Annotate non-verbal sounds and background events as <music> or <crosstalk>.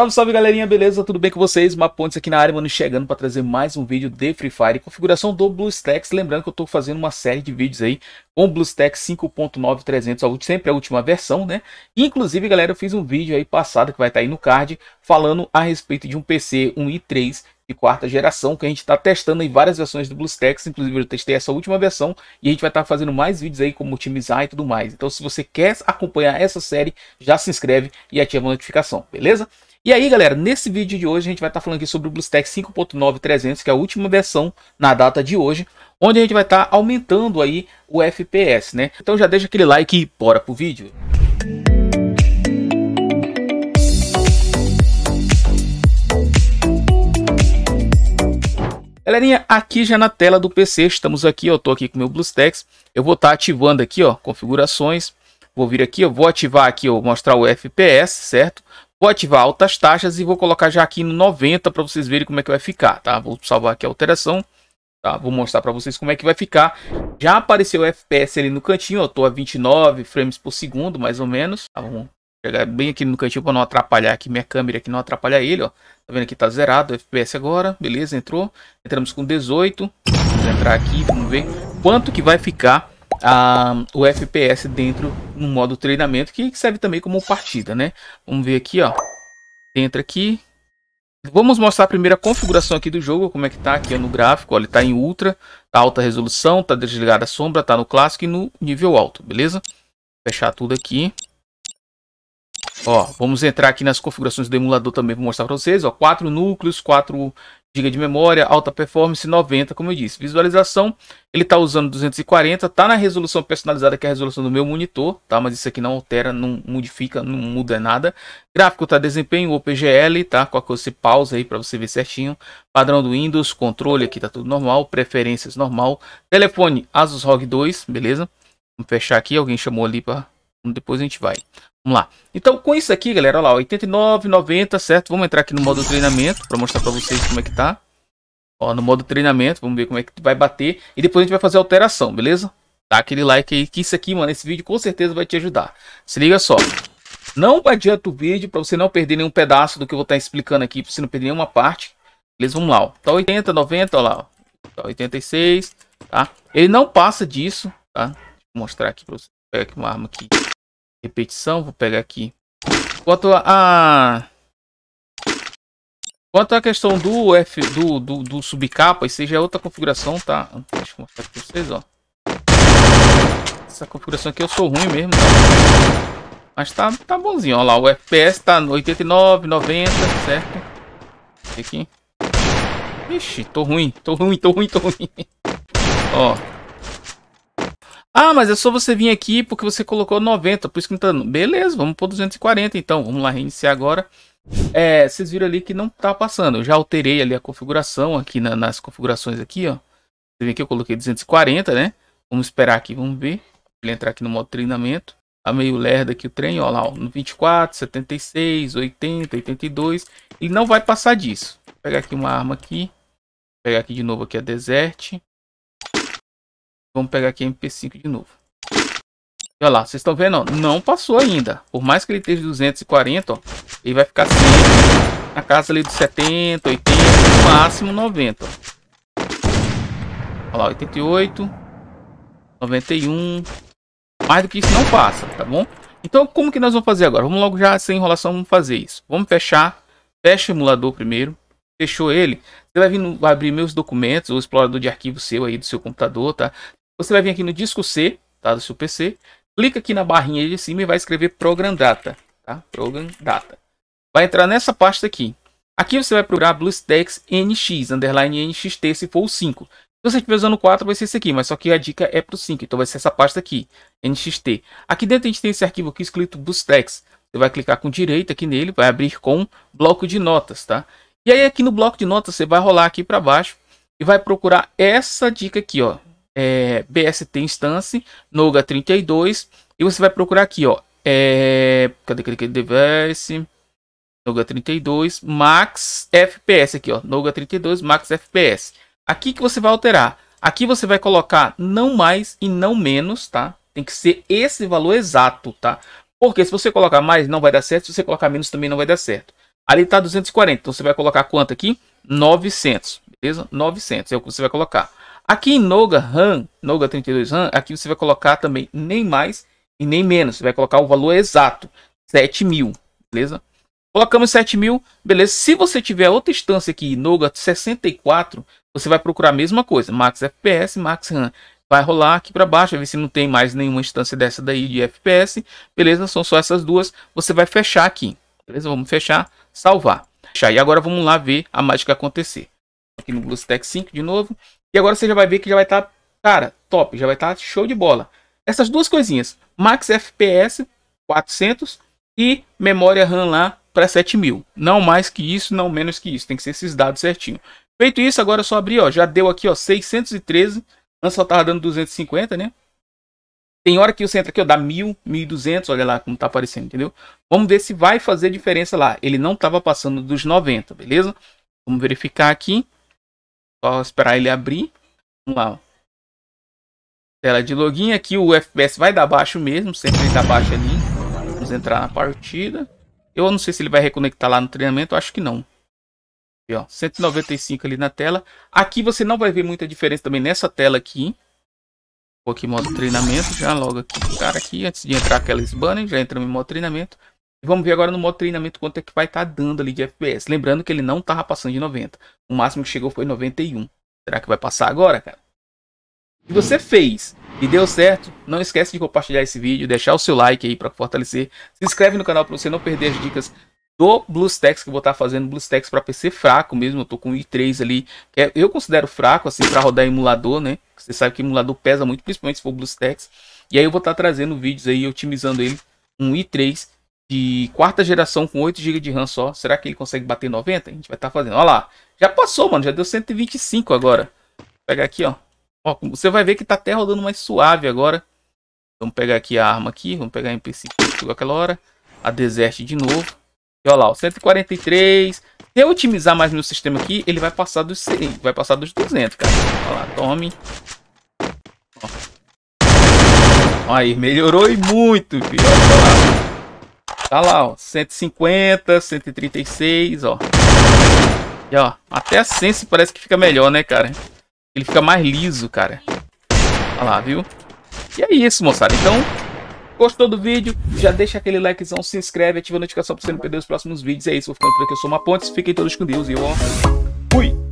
Salve, salve galerinha, beleza? Tudo bem com vocês? Mapontes aqui na área, mano, chegando para trazer mais um vídeo de Free Fire, configuração do BlueStacks, lembrando que eu tô fazendo uma série de vídeos aí com o BlueStacks 5.9300, sempre a última versão, né? Inclusive, galera, eu fiz um vídeo aí passado que vai estar tá aí no card, falando a respeito de um PC, um i3 de quarta geração, que a gente está testando em várias versões do BlueStacks, inclusive eu testei essa última versão e a gente vai estar tá fazendo mais vídeos aí como otimizar e tudo mais. Então se você quer acompanhar essa série, já se inscreve e ativa a notificação, beleza? E aí, galera, nesse vídeo de hoje a gente vai estar tá falando aqui sobre o BlueStack 5.9300, que é a última versão na data de hoje, onde a gente vai estar tá aumentando aí o FPS, né? Então já deixa aquele like e bora pro vídeo. Galerinha, aqui já na tela do PC, estamos aqui, Eu tô aqui com o meu BlueStacks, eu vou estar tá ativando aqui, ó, configurações, vou vir aqui, eu vou ativar aqui, eu vou mostrar o FPS, certo? Vou ativar altas taxas e vou colocar já aqui no 90 para vocês verem como é que vai ficar, tá? Vou salvar aqui a alteração, tá? Vou mostrar para vocês como é que vai ficar. Já apareceu o FPS ali no cantinho, eu tô a 29 frames por segundo, mais ou menos. Tá, vamos chegar bem aqui no cantinho para não atrapalhar aqui minha câmera, aqui não atrapalhar ele, ó. Tá vendo que tá zerado o FPS agora, beleza, entrou. Entramos com 18. Vamos entrar aqui, vamos ver quanto que vai ficar a, o FPS dentro no modo treinamento, que serve também como partida, né? Vamos ver aqui, ó. Entra aqui. Vamos mostrar a primeira configuração aqui do jogo, como é que tá aqui no gráfico. Olha, tá em ultra, tá alta resolução, tá desligada a sombra, tá no clássico e no nível alto, beleza? Fechar tudo aqui. Ó, vamos entrar aqui nas configurações do emulador também, vou mostrar para vocês, ó, quatro núcleos, quatro GB de memória, alta performance, 90, como eu disse. Visualização, ele está usando 240, está na resolução personalizada, que é a resolução do meu monitor, tá? Mas isso aqui não altera, não modifica, não muda nada. Gráfico está desempenho, OPGL, tá? a coisa pausa aí para você ver certinho. Padrão do Windows, controle aqui tá tudo normal, preferências normal. Telefone Asus ROG 2, beleza? Vamos fechar aqui, alguém chamou ali para depois a gente vai. Vamos lá. Então, com isso aqui, galera, olha lá, 89, 90, certo? Vamos entrar aqui no modo treinamento para mostrar para vocês como é que tá. Ó, no modo treinamento, vamos ver como é que vai bater. E depois a gente vai fazer alteração, beleza? Dá aquele like aí, que isso aqui, mano, esse vídeo com certeza vai te ajudar. Se liga só. Não adianta o vídeo para você não perder nenhum pedaço do que eu vou estar tá explicando aqui, para você não perder nenhuma parte. Beleza? Vamos lá, ó. Tá 80, 90, lá, ó. Tá 86, tá? Ele não passa disso, tá? Vou mostrar aqui para você. Pega aqui uma arma aqui repetição, vou pegar aqui. Quanto a Quanto à questão do F do, do, do subcapa, isso já é outra configuração, tá? Deixa eu mostrar aqui pra vocês, ó. Essa configuração aqui eu sou ruim mesmo, tá? Mas tá, tá bonzinho, ó lá. O FPS tá 89, 90, certo? aqui. Ixi, tô ruim, tô ruim, tô ruim, tô ruim. <laughs> ó. Ah, mas é só você vir aqui porque você colocou 90, por isso que não tá dando. Beleza, vamos por 240 então. Vamos lá reiniciar agora. É, vocês viram ali que não tá passando. Eu já alterei ali a configuração aqui na, nas configurações aqui, ó. Você vê que eu coloquei 240, né? Vamos esperar aqui, vamos ver. Ele entrar aqui no modo treinamento. Tá meio lerda aqui o trem, ó lá, ó, no 24, 76, 80, 82. Ele não vai passar disso. Vou pegar aqui uma arma aqui. Vou pegar aqui de novo aqui a Desert. Vamos pegar aqui MP5 de novo. E olha lá, vocês estão vendo? Ó, não passou ainda. Por mais que ele esteja 240, ó, ele vai ficar assim, na casa ali dos 70, 80, no máximo 90. Olha lá, 88, 91. Mais do que isso não passa, tá bom? Então, como que nós vamos fazer agora? Vamos logo já, sem enrolação, vamos fazer isso. Vamos fechar. Fecha o emulador primeiro. Fechou ele. Você vai vir no, vai abrir meus documentos, o explorador de arquivo seu aí do seu computador, tá? Você vai vir aqui no disco C, tá, do seu PC, clica aqui na barrinha de cima e vai escrever Program Data, tá? Program Data. Vai entrar nessa pasta aqui. Aqui você vai procurar BlueStacks NX, underline NXT, se for o 5. Se você estiver usando o 4, vai ser esse aqui, mas só que a dica é para o 5, então vai ser essa pasta aqui, NXT. Aqui dentro a gente tem esse arquivo aqui escrito BlueStacks. Você vai clicar com direito aqui nele, vai abrir com bloco de notas, tá? E aí aqui no bloco de notas você vai rolar aqui para baixo e vai procurar essa dica aqui, ó, é, BST Instance, Noga 32, e você vai procurar aqui, ó, é, cadê, cadê, device, Noga 32, Max FPS aqui, ó, Noga 32, Max FPS. Aqui que você vai alterar, aqui você vai colocar não mais e não menos, tá? Tem que ser esse valor exato, tá? Porque se você colocar mais, não vai dar certo. Se você colocar menos, também não vai dar certo. Ali está 240. Então, você vai colocar quanto aqui? 900. Beleza? 900 é o que você vai colocar. Aqui em Noga RAM, Noga 32 RAM, aqui você vai colocar também nem mais e nem menos. Você vai colocar o valor exato, 7000, beleza? Colocamos 7000, beleza? Se você tiver outra instância aqui, Noga 64, você vai procurar a mesma coisa, Max FPS, Max RAM. Vai rolar aqui para baixo, ver se não tem mais nenhuma instância dessa daí de FPS, beleza? São só essas duas, você vai fechar aqui, beleza? Vamos fechar, salvar. Fechar. E agora vamos lá ver a mágica acontecer. Aqui no BlueStack 5 de novo, e agora você já vai ver que já vai estar, tá, cara, top, já vai estar tá show de bola. Essas duas coisinhas, max FPS 400 e memória RAM lá para 7000. Não mais que isso, não menos que isso, tem que ser esses dados certinho. Feito isso, agora é só abrir, ó, já deu aqui, ó, 613. Antes só tava dando 250, né? Tem hora que você entra aqui, ó, dá 1000, 1200, olha lá como tá aparecendo, entendeu? Vamos ver se vai fazer diferença lá. Ele não tava passando dos 90, beleza? Vamos verificar aqui. Só esperar ele abrir. Vamos lá, ó. Tela de login. Aqui o FPS vai dar baixo mesmo. Sempre dá baixo ali. Vamos entrar na partida. Eu não sei se ele vai reconectar lá no treinamento. Acho que não. Aqui, ó. 195 ali na tela. Aqui você não vai ver muita diferença também nessa tela aqui. Vou aqui modo treinamento. Já logo aqui. Cara, aqui antes de entrar aquela banners. Já entra em modo treinamento. Vamos ver agora no modo treinamento quanto é que vai estar tá dando ali de FPS. Lembrando que ele não estava passando de 90. O máximo que chegou foi 91. Será que vai passar agora, cara? Se você fez e deu certo, não esquece de compartilhar esse vídeo, deixar o seu like aí para fortalecer. Se inscreve no canal para você não perder as dicas do BlueStacks que eu vou estar tá fazendo BlueStacks para PC fraco mesmo, eu tô com i3 ali, que é, eu considero fraco assim para rodar emulador, né? Você sabe que emulador pesa muito, principalmente se for BlueStacks. E aí eu vou estar tá trazendo vídeos aí otimizando ele um i3 de quarta geração com 8 GB de RAM só. Será que ele consegue bater 90? A gente vai estar tá fazendo. Olha lá. Já passou, mano. Já deu 125 agora. Vou pegar aqui, ó. ó. Você vai ver que tá até rodando mais suave agora. Vamos pegar aqui a arma aqui. Vamos pegar a MP5 que aquela hora. A Desert de novo. E olha lá, ó, 143. Se eu otimizar mais meu sistema aqui, ele vai passar dos 100, vai passar dos 200, cara. Olha lá, tome. Ó. Aí, melhorou e muito, filho. Olha lá. Tá lá, ó. 150, 136, ó. E, ó, até a Sense parece que fica melhor, né, cara? Ele fica mais liso, cara. Olha tá lá, viu? E é isso, moçada. Então, gostou do vídeo, já deixa aquele likezão, se inscreve, ativa a notificação pra você não perder os próximos vídeos. É isso, vou ficando por aqui. Eu sou uma Pontes, fiquem todos com Deus e eu, ó, fui!